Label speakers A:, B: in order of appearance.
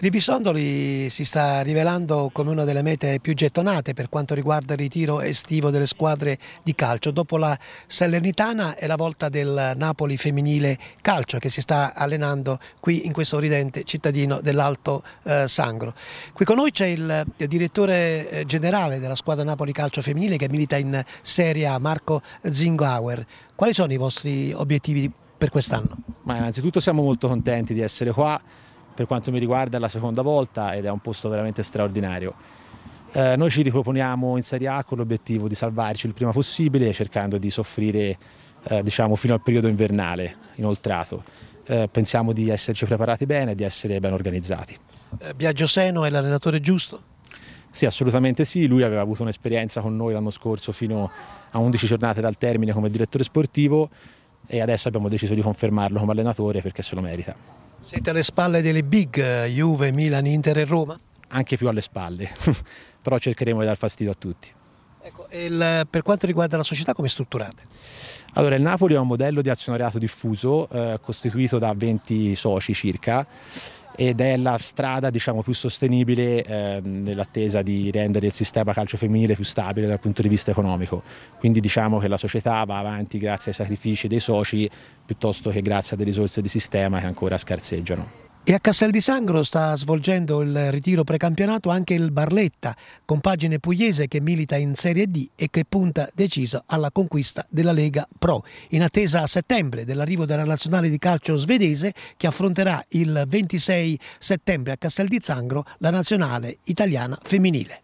A: Ribisondoli si sta rivelando come una delle mete più gettonate per quanto riguarda il ritiro estivo delle squadre di calcio. Dopo la Salernitana è la volta del Napoli femminile calcio che si sta allenando qui in questo ridente cittadino dell'Alto eh, Sangro. Qui con noi c'è il direttore eh, generale della squadra Napoli calcio femminile che milita in Serie A, Marco Zingauer. Quali sono i vostri obiettivi per quest'anno?
B: Ma innanzitutto siamo molto contenti di essere qua per quanto mi riguarda è la seconda volta ed è un posto veramente straordinario. Eh, noi ci riproponiamo in Serie A con l'obiettivo di salvarci il prima possibile cercando di soffrire eh, diciamo, fino al periodo invernale inoltrato. Eh, pensiamo di esserci preparati bene e di essere ben organizzati.
A: Eh, Biagio Seno è l'allenatore giusto?
B: Sì, assolutamente sì, lui aveva avuto un'esperienza con noi l'anno scorso fino a 11 giornate dal termine come direttore sportivo, e adesso abbiamo deciso di confermarlo come allenatore perché se lo merita.
A: Siete alle spalle delle big eh, Juve, Milan, Inter e Roma? Anche più alle spalle, però cercheremo di dar fastidio a tutti. Ecco, il, per quanto riguarda la società, come strutturate?
B: Allora, il Napoli è un modello di azionariato diffuso eh, costituito da 20 soci circa ed è la strada diciamo, più sostenibile eh, nell'attesa di rendere il sistema calcio femminile più stabile dal punto di vista economico. Quindi diciamo che la società va avanti grazie ai sacrifici dei soci piuttosto che grazie a delle risorse di sistema che ancora scarseggiano.
A: E a Castel di Sangro sta svolgendo il ritiro precampionato anche il Barletta, compagine pugliese che milita in Serie D e che punta deciso alla conquista della Lega Pro, in attesa a settembre dell'arrivo della nazionale di calcio svedese che affronterà il 26 settembre a Castel di Sangro la nazionale italiana femminile.